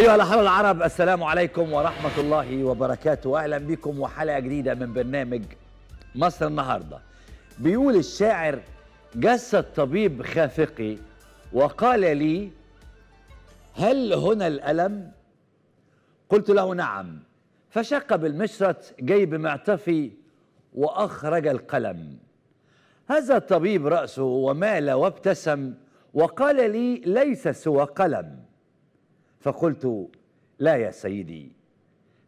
أيها الأحرار العرب السلام عليكم ورحمة الله وبركاته أهلا بكم وحلقة جديدة من برنامج مصر النهاردة بيقول الشاعر جس الطبيب خافقي وقال لي هل هنا الألم؟ قلت له نعم فشق بالمشرط جيب معطفي وأخرج القلم هذا الطبيب رأسه ومال وابتسم وقال لي ليس سوى قلم فقلت لا يا سيدي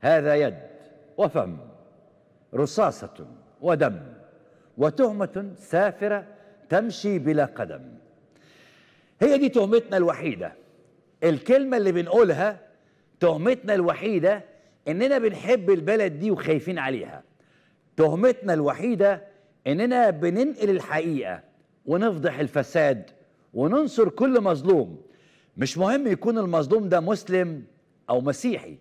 هذا يد وفم رصاصة ودم وتهمة سافرة تمشي بلا قدم هي دي تهمتنا الوحيدة الكلمة اللي بنقولها تهمتنا الوحيدة إننا بنحب البلد دي وخايفين عليها تهمتنا الوحيدة إننا بننقل الحقيقة ونفضح الفساد وننصر كل مظلوم مش مهم يكون المظلوم ده مسلم أو مسيحي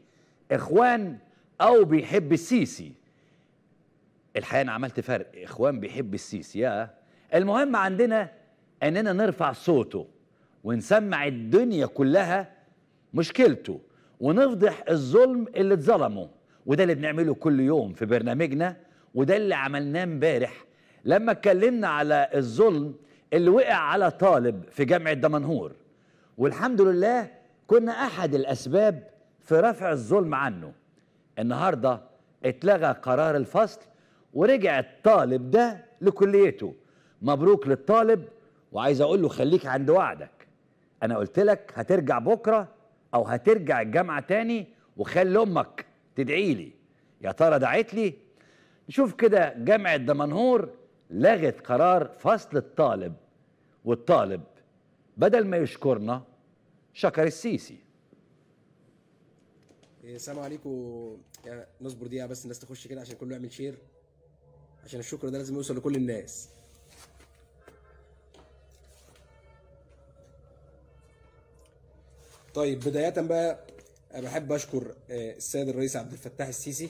إخوان أو بيحب السيسي الحقيقة أنا عملت فرق إخوان بيحب السيسي يا المهم عندنا أننا نرفع صوته ونسمع الدنيا كلها مشكلته ونفضح الظلم اللي اتظلمه وده اللي بنعمله كل يوم في برنامجنا وده اللي عملناه امبارح لما اتكلمنا على الظلم اللي وقع على طالب في جامعة دمنهور والحمد لله كنا أحد الأسباب في رفع الظلم عنه النهاردة اتلغى قرار الفصل ورجع الطالب ده لكليته مبروك للطالب وعايز أقول له خليك عند وعدك أنا قلت لك هترجع بكرة أو هترجع الجامعة تاني وخلي أمك تدعي لي يا ترى دعت لي نشوف كده جامعة دمنهور لغت قرار فصل الطالب والطالب بدل ما يشكرنا شكر السيسي إيه، السلام عليكم نصبر دقيقه بس الناس تخش كده عشان كله يعمل شير عشان الشكر ده لازم يوصل لكل الناس طيب بدايه بقى بحب اشكر آه، السيد الرئيس عبد الفتاح السيسي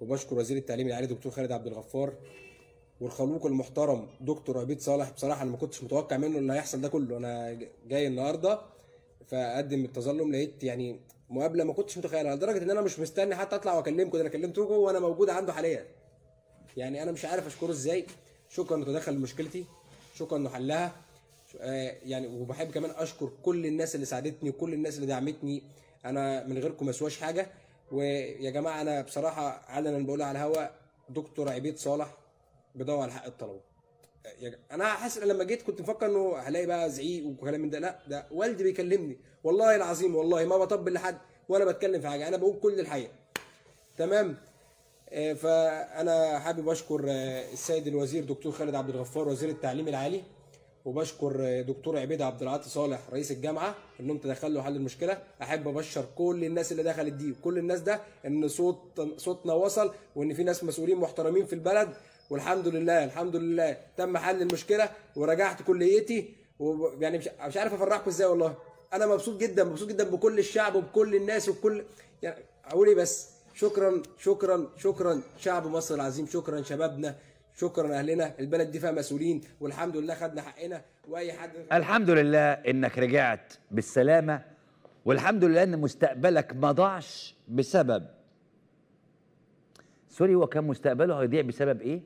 وبشكر وزير التعليم العالي دكتور خالد عبد الغفار والخلوق المحترم دكتور عبيد صالح بصراحه انا ما كنتش متوقع منه اللي هيحصل ده كله انا جاي النهارده فاقدم التظلم لقيت يعني مقابله ما كنتش متخيلها لدرجه ان انا مش مستني حتى اطلع واكلمكم ده انا كلمتكم وانا موجود عنده حاليا يعني انا مش عارف اشكره ازاي شكرا انه تدخل لمشكلتي شكرا انه حلها آه، يعني وبحب كمان اشكر كل الناس اللي ساعدتني وكل الناس اللي دعمتني انا من غيركم ما حاجه ويا جماعه انا بصراحه علنا بقولها على الهوا دكتور عبيد صالح بيدور على حق الطلبه يعني انا حاسس ان لما جيت كنت مفكر انه هلاقي بقى زعيق وكلام من ده لا ده والدي بيكلمني والله العظيم والله ما بطبل لحد ولا بتكلم في حاجه انا بقول كل الحقيقه تمام آه، فانا حابب اشكر آه، السيد الوزير دكتور خالد عبد الغفار وزير التعليم العالي وبشكر آه، دكتور عبيد عبد العاطي صالح رئيس الجامعه انهم تدخلوا حل المشكله احب ابشر كل الناس اللي دخلت دي وكل الناس ده ان صوت صوتنا وصل وان في ناس مسؤولين محترمين في البلد والحمد لله الحمد لله تم حل المشكله ورجعت كليتي ويعني مش مش عارف افرحكم ازاي والله انا مبسوط جدا مبسوط جدا بكل الشعب وبكل الناس وبكل يعني اقول ايه بس شكرا شكرا شكرا شعب مصر العظيم شكرا شبابنا شكرا اهلنا البلد دي فيها مسؤولين والحمد لله خدنا حقنا واي حد الحمد لله انك رجعت بالسلامه والحمد لله ان مستقبلك ما ضاعش بسبب سوري هو كان مستقبله هيضيع بسبب ايه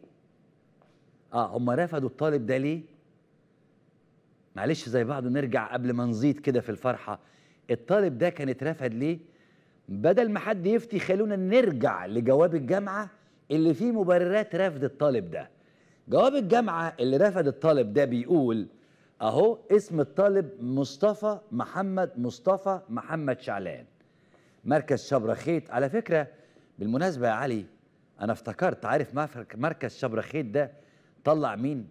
اه هم رفضوا الطالب ده ليه معلش زي بعضه نرجع قبل ما نزيد كده في الفرحه الطالب ده كان اترفض ليه بدل ما حد يفتي خلونا نرجع لجواب الجامعه اللي فيه مبررات رفض الطالب ده جواب الجامعه اللي رفض الطالب ده بيقول اهو اسم الطالب مصطفى محمد مصطفى محمد شعلان مركز شبرخيت على فكره بالمناسبه يا علي انا افتكرت عارف مركز شبرخيت ده طلع مين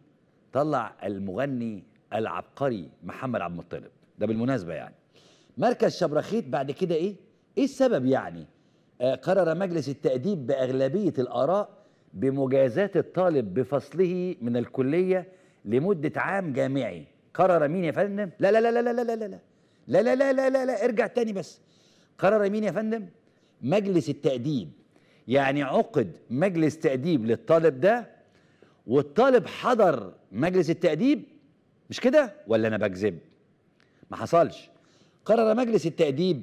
طلع المغني العبقري محمد عبد المطلب ده بالمناسبه يعني مركز شبرخيت بعد كده ايه ايه السبب يعني آه قرر مجلس التأديب بأغلبية الآراء بمجازات الطالب بفصله من الكلية لمدة عام جامعي قرر مين يا فندم لا لا لا لا لا لا لا لا لا لا لا لا لا لا ارجع تاني بس قرر مين يا فندم مجلس التأديب يعني عقد مجلس تأديب للطالب ده والطالب حضر مجلس التأديب مش كده ولا أنا بكذب ما حصلش قرر مجلس التأديب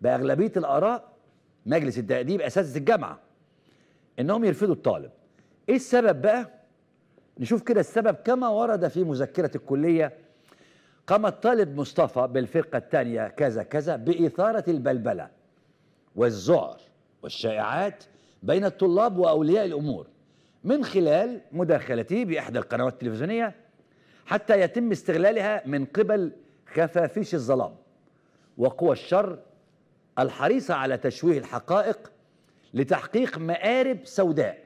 بأغلبية الآراء مجلس التأديب أساس الجامعة إنهم يرفضوا الطالب إيه السبب بقى نشوف كده السبب كما ورد في مذكرة الكلية قام الطالب مصطفى بالفرقة الثانية كذا كذا بإثارة البلبلة والذعر والشائعات بين الطلاب وأولياء الأمور من خلال مداخلتي بإحدى القنوات التلفزيونية حتى يتم استغلالها من قبل خفافيش الظلام وقوى الشر الحريصة على تشويه الحقائق لتحقيق مآرب سوداء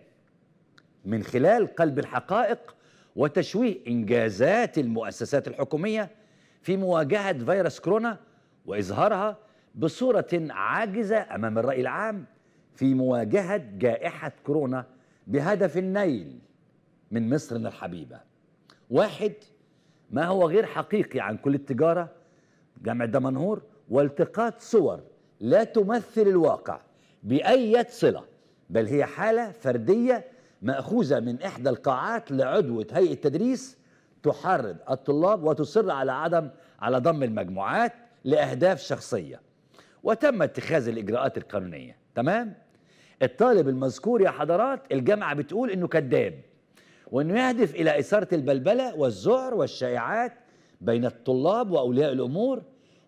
من خلال قلب الحقائق وتشويه إنجازات المؤسسات الحكومية في مواجهة فيروس كورونا وإظهارها بصورة عاجزة أمام الرأي العام في مواجهة جائحة كورونا بهدف النيل من مصر الحبيبة واحد ما هو غير حقيقي عن كل التجارة جامعة دمنهور والتقاط صور لا تمثل الواقع بأي صلة بل هي حالة فردية مأخوذة من إحدى القاعات لعضوة هيئة تدريس تحرض الطلاب وتصر على عدم على ضم المجموعات لأهداف شخصية وتم اتخاذ الإجراءات القانونية تمام؟ الطالب المذكور يا حضرات الجامعة بتقول أنه كذاب وأنه يهدف إلى إثارة البلبلة والذعر والشائعات بين الطلاب وأولياء الأمور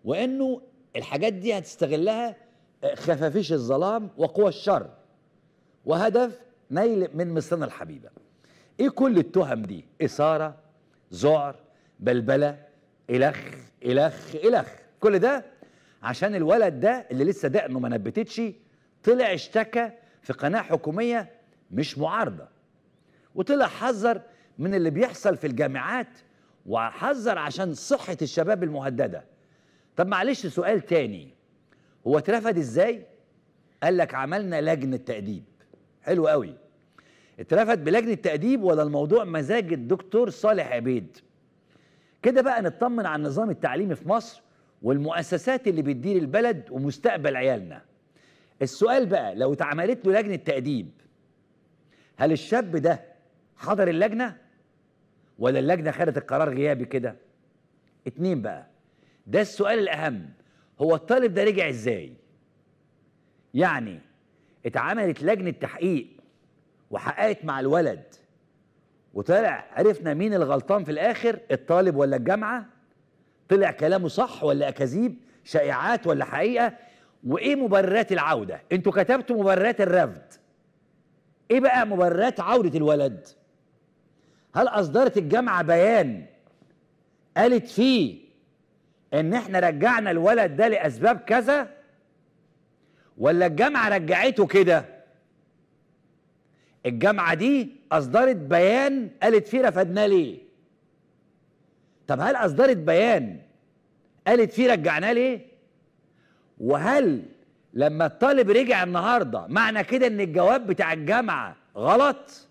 وأنه الحاجات دي هتستغلها آه، خفافيش الظلام وقوى الشر وهدف نيل من مصرنا الحبيبة إيه كل التهم دي إثارة ذعر بلبلة إلخ إلخ إلخ كل ده عشان الولد ده اللي لسه دقنه ما نبتتش طلع اشتكى في قناه حكوميه مش معارضه وطلع حذر من اللي بيحصل في الجامعات وحذر عشان صحه الشباب المهدده طب معلش سؤال تاني هو اترفد ازاي قال لك عملنا لجنه تاديب حلو قوي اترفد بلجنه تاديب ولا الموضوع مزاج الدكتور صالح عبيد كده بقى نطمن على النظام التعليمي في مصر والمؤسسات اللي بتدير البلد ومستقبل عيالنا السؤال بقى لو اتعملت له لجنه تاديب هل الشاب ده حضر اللجنه ولا اللجنه خدت القرار غيابي كده اتنين بقى ده السؤال الاهم هو الطالب ده رجع ازاي يعني اتعملت لجنه تحقيق وحققت مع الولد وطلع عرفنا مين الغلطان في الاخر الطالب ولا الجامعه طلع كلامه صح ولا اكاذيب شائعات ولا حقيقه وايه مبررات العوده انتوا كتبتوا مبررات الرفض ايه بقى مبررات عوده الولد هل اصدرت الجامعه بيان قالت فيه ان احنا رجعنا الولد ده لاسباب كذا ولا الجامعه رجعته كده الجامعه دي اصدرت بيان قالت فيه رفضنا ليه طب هل اصدرت بيان قالت فيه رجعناه ليه وهل لما الطالب رجع النهارده معنى كده ان الجواب بتاع الجامعه غلط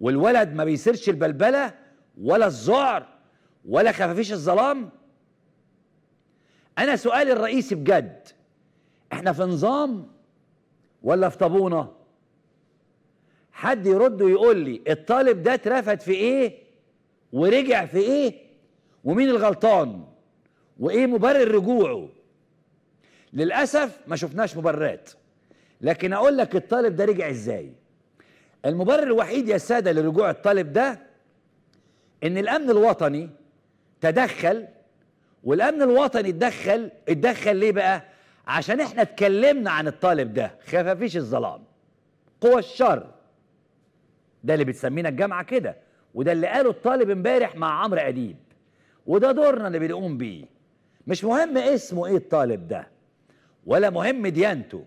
والولد ما بيسيرش البلبله ولا الذعر ولا خفافيش الظلام انا سؤالي الرئيسي بجد احنا في نظام ولا في طابونه حد يرد ويقول لي الطالب ده اترفد في ايه ورجع في ايه ومين الغلطان وايه مبرر رجوعه للاسف ما شفناش مبررات لكن اقول لك الطالب ده رجع ازاي المبرر الوحيد يا ساده لرجوع الطالب ده ان الامن الوطني تدخل والامن الوطني اتدخل اتدخل ليه بقى عشان احنا اتكلمنا عن الطالب ده خفافيش الظلام قوى الشر ده اللي بتسمينا الجامعه كده وده اللي قاله الطالب امبارح مع عمرو اديب وده دورنا اللي بنقوم بيه مش مهم اسمه ايه الطالب ده ولا مهم ديانته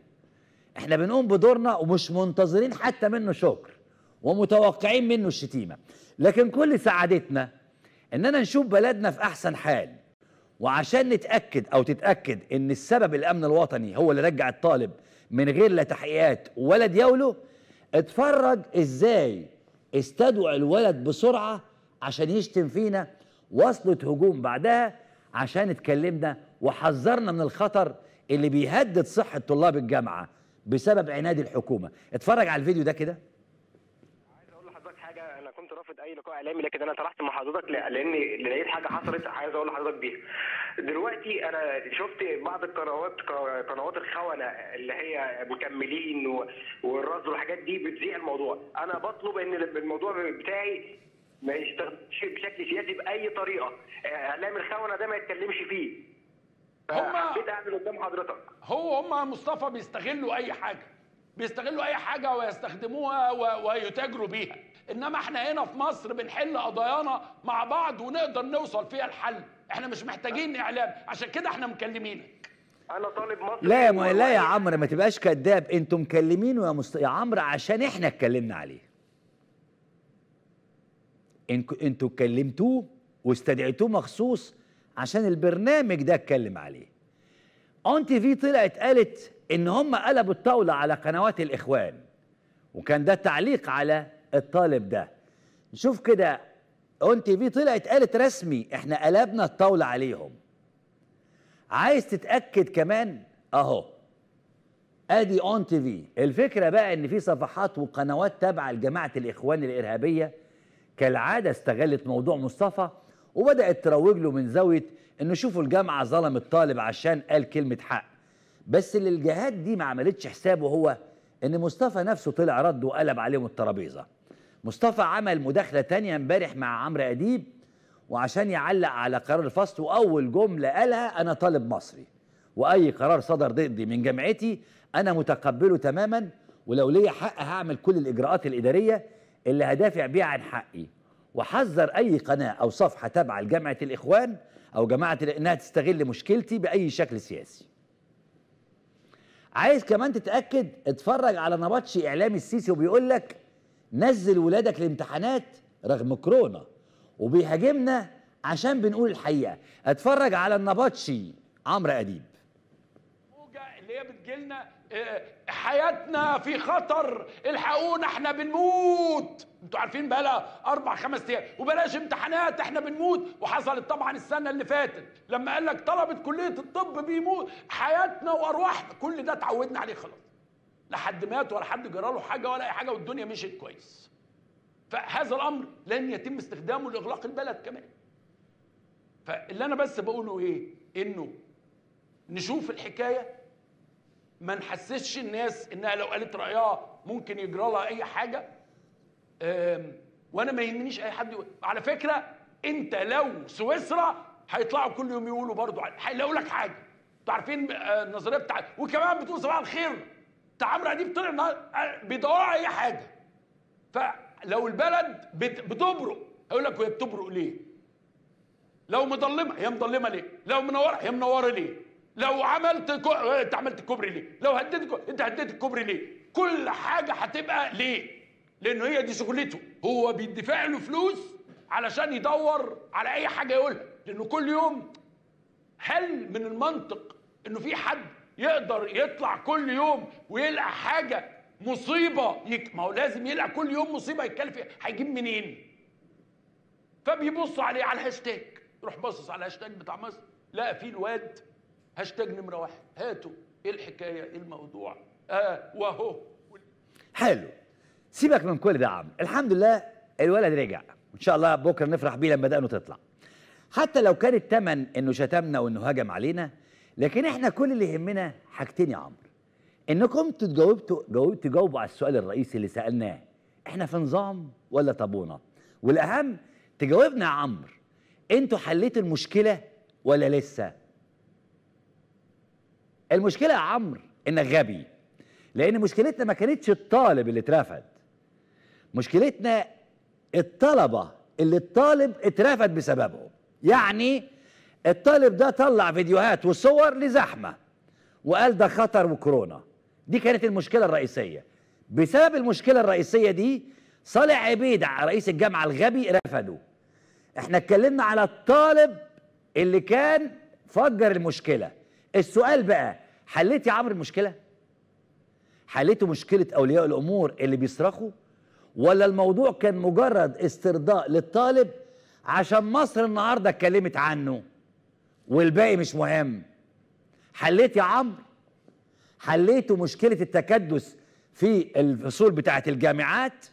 احنا بنقوم بدورنا ومش منتظرين حتى منه شكر ومتوقعين منه الشتيمة لكن كل سعادتنا اننا نشوف بلدنا في احسن حال وعشان نتأكد او تتأكد ان السبب الامن الوطني هو اللي رجع الطالب من غير لا تحقيقات ولا دياوله اتفرج ازاي استدعوا الولد بسرعة عشان يشتم فينا وصلت هجوم بعدها عشان اتكلمنا وحذرنا من الخطر اللي بيهدد صحة طلاب الجامعة بسبب عناد الحكومة اتفرج على الفيديو ده كده رافض اي لقاء اعلامي لكن انا طرحت مع حضرتك لان لقيت حاجه حصلت عايز اقول لحضرتك بيها. دلوقتي انا شفت بعض القنوات قنوات الخونه اللي هي مكملين والرصد والحاجات دي بتذيع الموضوع، انا بطلب ان الموضوع بتاعي ما يشتغلش بشكل سياسي باي طريقه، اعلام الخونه ده ما يتكلمش فيه، هم حبيت اعمل قدام حضرتك هو هم مصطفى بيستغلوا اي حاجه بيستغلوا اي حاجه ويستخدموها و... ويتاجروا بيها انما احنا هنا في مصر بنحل قضايانا مع بعض ونقدر نوصل فيها الحل احنا مش محتاجين اعلام عشان كده احنا مكلمينك انا طالب مصر لا يا م... لا يا عمرو ما تبقاش كذاب انتوا مكلمينه يا مست... يا عمرو عشان احنا اتكلمنا عليه انتوا اتكلمتوه واستدعيتوه مخصوص عشان البرنامج ده اتكلم عليه اون تي في طلعت قالت ان هم قلبوا الطاوله على قنوات الاخوان وكان ده تعليق على الطالب ده نشوف كده اون تي في طلعت قالت رسمي احنا قلبنا الطاوله عليهم عايز تتاكد كمان اهو ادي اون تي في الفكره بقى ان في صفحات وقنوات تابعه لجماعه الاخوان الارهابيه كالعاده استغلت موضوع مصطفى وبدات تروج له من زاويه انه شوفوا الجامعه ظلم الطالب عشان قال كلمه حق بس اللي الجهات دي ما عملتش حسابه هو ان مصطفى نفسه طلع رد وقلب عليهم الترابيزه مصطفى عمل مداخله تانية امبارح مع عمرو اديب وعشان يعلق على قرار الفصل واول جمله قالها انا طالب مصري واي قرار صدر ضدي من جامعتي انا متقبله تماما ولو ليا حق هعمل كل الاجراءات الاداريه اللي هدافع بيها عن حقي وحذر أي قناة أو صفحة تابعة لجامعة الإخوان أو جماعة إنها تستغل مشكلتي بأي شكل سياسي عايز كمان تتأكد اتفرج على نبطش إعلامي السيسي وبيقول لك نزل ولادك الامتحانات رغم كورونا وبيهاجمنا عشان بنقول الحقيقة اتفرج على النبطشي عمرو أديب اللي هي بتجيلنا حياتنا في خطر الحقونا احنا بنموت انتوا عارفين بقى اربع خمس ايام وبلاش امتحانات احنا بنموت وحصلت طبعا السنه اللي فاتت لما قال لك طلبه كليه الطب بيموت حياتنا وارواحنا كل ده اتعودنا عليه خلاص لا حد مات ولا حد جرى له حاجه ولا اي حاجه والدنيا مشيت كويس فهذا الامر لن يتم استخدامه لاغلاق البلد كمان فاللي انا بس بقوله ايه انه نشوف الحكايه ما نحسسش الناس انها لو قالت رايها ممكن يجرى لها اي حاجه وانا ما يهمنيش اي حد يقول على فكره انت لو سويسرا هيطلعوا كل يوم يقولوا برضه هيلاقوا لك حاجه انتوا عارفين آه، النظريه بتاعت وكمان بتقول صباح الخير عمرو اديب طلع آه، بيدوروا على اي حاجه فلو البلد بتبرق هيقول لك وهي بتبرق ليه؟ لو مضلمه هي مضلمه ليه؟ لو منوره هي منوره ليه؟ لو عملت كو... إيه، انت عملت الكوبري ليه لو هديت كو... انت هديت الكوبري ليه كل حاجه هتبقى ليه لانه هي دي شغلته هو بيدفع له فلوس علشان يدور على اي حاجه يقولها لانه كل يوم هل من المنطق انه في حد يقدر يطلع كل يوم ويلقى حاجه مصيبه يك... ما هو لازم يلقى كل يوم مصيبه يتكلف هيجيب منين فبيبص عليه على الهاشتاج يروح باصص على الهاشتاج بتاع مصر لقى فيه الواد هاشتاج نمره واحد هاتوا ايه الحكايه ايه الموضوع اه واهو حلو سيبك من كل ده عم الحمد لله الولد رجع وان شاء الله بكره نفرح بيه لما دقنه تطلع حتى لو كان الثمن انه شتمنا وانه هجم علينا لكن احنا كل اللي يهمنا حاجتين يا عمرو انكم تجاوبتوا تجاوبوا على السؤال الرئيسي اللي سالناه احنا في نظام ولا طابونه والاهم تجاوبنا يا عمرو انتوا حليتوا المشكله ولا لسه المشكله يا عمرو انك غبي لان مشكلتنا ما كانتش الطالب اللي اترفد مشكلتنا الطلبه اللي الطالب اترفد بسببهم يعني الطالب ده طلع فيديوهات وصور لزحمه وقال ده خطر وكورونا دي كانت المشكله الرئيسيه بسبب المشكله الرئيسيه دي صالح عبيد رئيس الجامعه الغبي رفضه احنا اتكلمنا على الطالب اللي كان فجر المشكله السؤال بقى حليت يا عمرو المشكله حليتوا مشكله اولياء الامور اللي بيصرخوا ولا الموضوع كان مجرد استرضاء للطالب عشان مصر النهارده اتكلمت عنه والباقي مش مهم حليت يا عمرو حليتوا مشكله التكدس في الفصول بتاعه الجامعات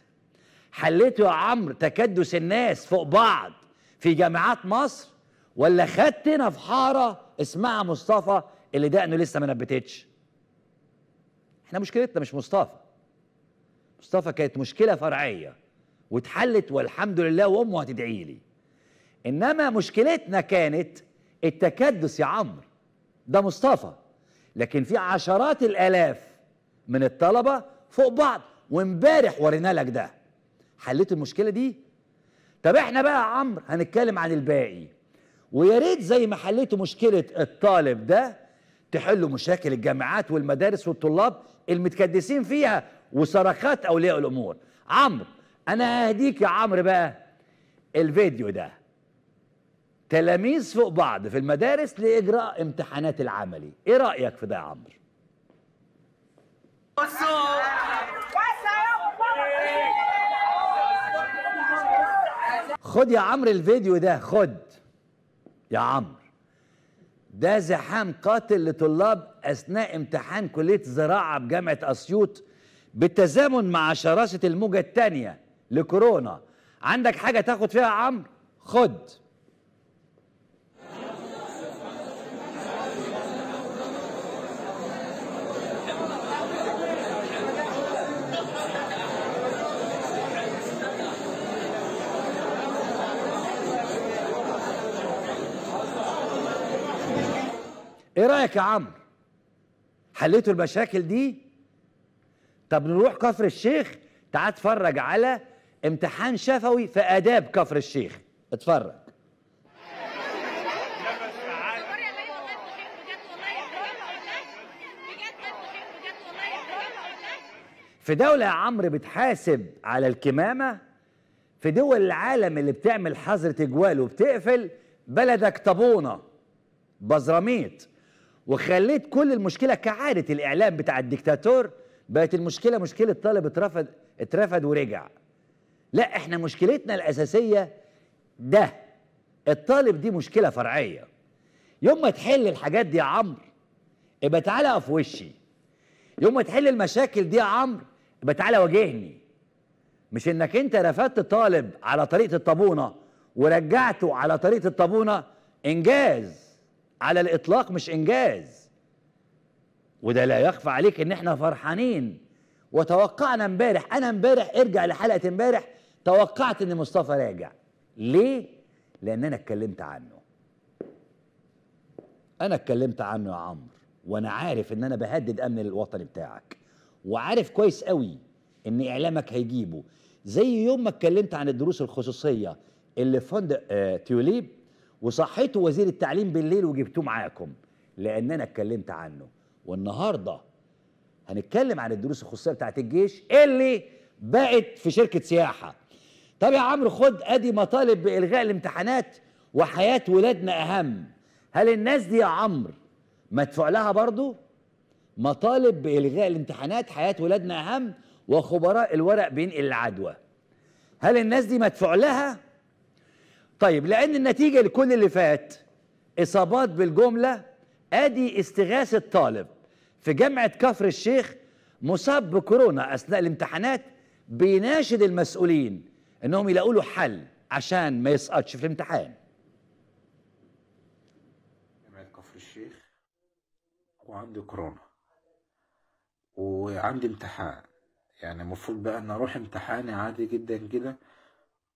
حليتوا يا عمرو تكدس الناس فوق بعض في جامعات مصر ولا خدتنا في حاره اسمها مصطفى اللي دقنه لسه ما نبتتش احنا مشكلتنا مش مصطفى مصطفى كانت مشكله فرعيه واتحلت والحمد لله وامه هتدعي لي انما مشكلتنا كانت التكدس يا عمرو ده مصطفى لكن في عشرات الالاف من الطلبه فوق بعض وامبارح ورينا لك ده حليت المشكله دي طب احنا بقى يا عمرو هنتكلم عن الباقي ويا ريت زي ما حليتوا مشكله الطالب ده تحلوا مشاكل الجامعات والمدارس والطلاب المتكدسين فيها وصرخات اولياء الامور عمرو انا ههديك يا عمرو بقى الفيديو ده تلاميذ فوق بعض في المدارس لاجراء امتحانات العملي ايه رايك في ده يا عمرو خد يا عمرو الفيديو ده خد يا عمرو ده زحام قاتل لطلاب أثناء امتحان كلية زراعه بجامعة أسيوط بالتزامن مع شراسة الموجة الثانية لكورونا عندك حاجة تاخد فيها عمرو خد ايه رايك يا عمرو حليتوا المشاكل دي طب نروح كفر الشيخ تعال اتفرج على امتحان شفوي في اداب كفر الشيخ اتفرج في دولة يا عمرو بتحاسب على الكمامة في دول العالم اللي بتعمل حظر تجوال وبتقفل بلدك طابونة بزراميط وخليت كل المشكله كعاده الاعلام بتاع الدكتاتور بقت المشكله مشكله طالب اترفض اترفض ورجع لا احنا مشكلتنا الاساسيه ده الطالب دي مشكله فرعيه يوم ما تحل الحاجات دي يا عمرو ابقى تعالى في وشي يوم ما تحل المشاكل دي يا عمرو ابقى تعالى واجهني مش انك انت رفضت طالب على طريقه الطابونه ورجعته على طريقه الطابونه انجاز على الإطلاق مش إنجاز وده لا يخفى عليك إن إحنا فرحانين وتوقعنا امبارح أنا امبارح ارجع لحلقة امبارح توقعت إن مصطفى راجع ليه؟ لأن أنا اتكلمت عنه أنا اتكلمت عنه يا عمرو وأنا عارف إن أنا بهدد أمن الوطن بتاعك وعارف كويس قوي إن إعلامك هيجيبه زي يوم ما اتكلمت عن الدروس الخصوصية اللي فند آه تيوليب وصحيتوا وزير التعليم بالليل وجبتوه معاكم لان انا اتكلمت عنه والنهارده هنتكلم عن الدروس الخصوصيه بتاعت الجيش اللي بقت في شركه سياحه طب يا عمرو خد ادي مطالب بالغاء الامتحانات وحياه ولادنا اهم هل الناس دي يا عمرو مدفوع لها برضه مطالب بالغاء الامتحانات حياه ولادنا اهم وخبراء الورق بينقل العدوى هل الناس دي مدفوع لها طيب لأن النتيجة لكل اللي فات إصابات بالجملة أدي استغاثة طالب في جامعة كفر الشيخ مصاب بكورونا أثناء الامتحانات بيناشد المسؤولين إنهم يلاقوا له حل عشان ما يسقطش في الامتحان جامعة كفر الشيخ وعندي كورونا وعندي امتحان يعني المفروض بقى ان اروح امتحاني عادي جدا كده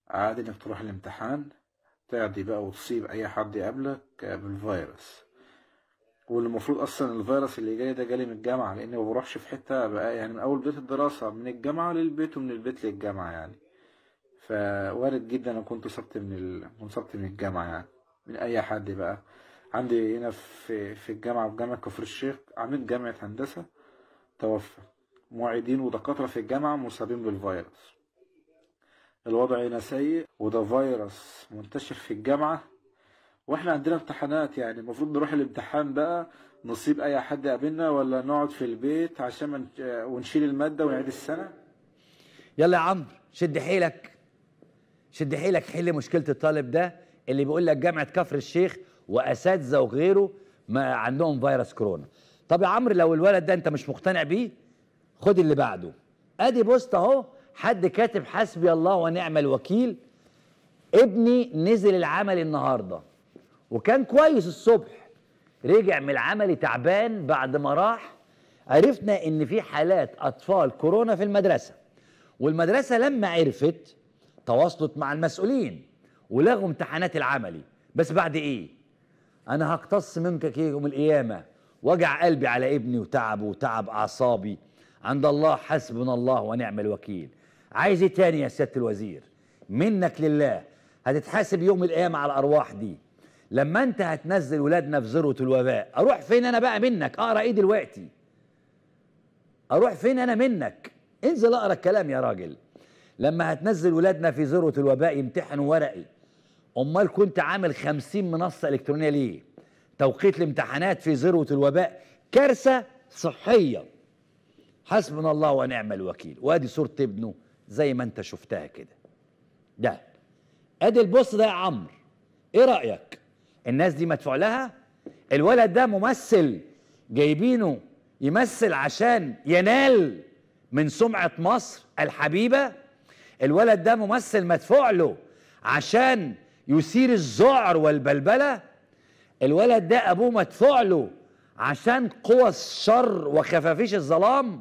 عادي انك تروح الامتحان تعدي بقى وتصيب اي حد يقابلك بالفيروس والمفروض اصلا الفيروس اللي جالي ده جالي من الجامعه لاني ما بروحش في حته بقى يعني من اول بدايه الدراسه من الجامعه للبيت ومن البيت للجامعه يعني فوارد جدا انا كنت صبت من ال... صبت من الجامعه يعني من اي حد بقى عندي هنا في في الجامعه في جامعه كفر الشيخ عميد جامعه هندسه توفى معيدين ودكاتره في الجامعه مصابين بالفيروس الوضع هنا سيء وده فيروس منتشر في الجامعة واحنا عندنا امتحانات يعني المفروض نروح الامتحان بقى نصيب اي حد يقابلنا ولا نقعد في البيت عشان من... ونشيل المادة ونعيد السنة يلا يا عمرو شد حيلك شد حيلك حل مشكلة الطالب ده اللي بيقول لك جامعة كفر الشيخ واساتذة وغيره ما عندهم فيروس كورونا طب يا عمرو لو الولد ده انت مش مقتنع بيه خد اللي بعده ادي بوست اهو حد كاتب حسبي الله ونعم الوكيل ابني نزل العمل النهارده وكان كويس الصبح رجع من العمل تعبان بعد ما راح عرفنا ان في حالات اطفال كورونا في المدرسه والمدرسه لما عرفت تواصلت مع المسؤولين ولغوا امتحانات العملي بس بعد ايه انا هقتص منك يوم القيامه وجع قلبي على ابني وتعبه وتعب اعصابي عند الله حسبنا الله ونعم الوكيل عايز ايه تاني يا سياده الوزير منك لله هتتحاسب يوم القيامه على الارواح دي لما انت هتنزل ولادنا في ذروه الوباء اروح فين انا بقى منك اقرا ايه دلوقتي اروح فين انا منك انزل اقرا الكلام يا راجل لما هتنزل ولادنا في ذروه الوباء يمتحنوا ورقي امال كنت عامل خمسين منصه الكترونيه ليه توقيت الامتحانات في ذروه الوباء كارثه صحيه حسبنا الله ونعم الوكيل وادي صوره ابنه زي ما انت شفتها كده ده ادي البص ده يا عمرو ايه رايك الناس دي مدفوع لها الولد ده ممثل جايبينه يمثل عشان ينال من سمعه مصر الحبيبه الولد ده ممثل مدفوع له عشان يثير الذعر والبلبله الولد ده ابوه مدفوع له عشان قوى الشر وخفافيش الظلام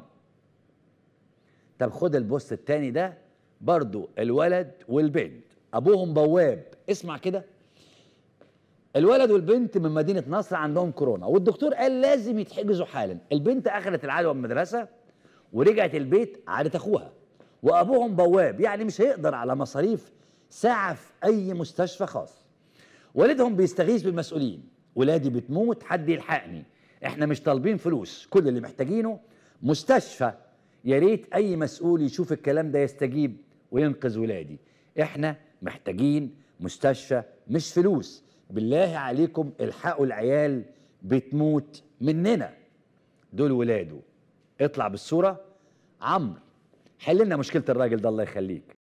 طب خد البوست الثاني ده برضو الولد والبنت ابوهم بواب اسمع كده الولد والبنت من مدينه نصر عندهم كورونا والدكتور قال لازم يتحجزوا حالا البنت اخذت العدوى من المدرسه ورجعت البيت عادت اخوها وابوهم بواب يعني مش هيقدر على مصاريف ساعه في اي مستشفى خاص والدهم بيستغيث بالمسؤولين ولادي بتموت حد يلحقني احنا مش طالبين فلوس كل اللي محتاجينه مستشفى يا ريت اي مسؤول يشوف الكلام ده يستجيب وينقذ ولادي احنا محتاجين مستشفى مش فلوس بالله عليكم الحقوا العيال بتموت مننا دول ولاده اطلع بالصوره عمرو حل لنا مشكله الراجل ده الله يخليك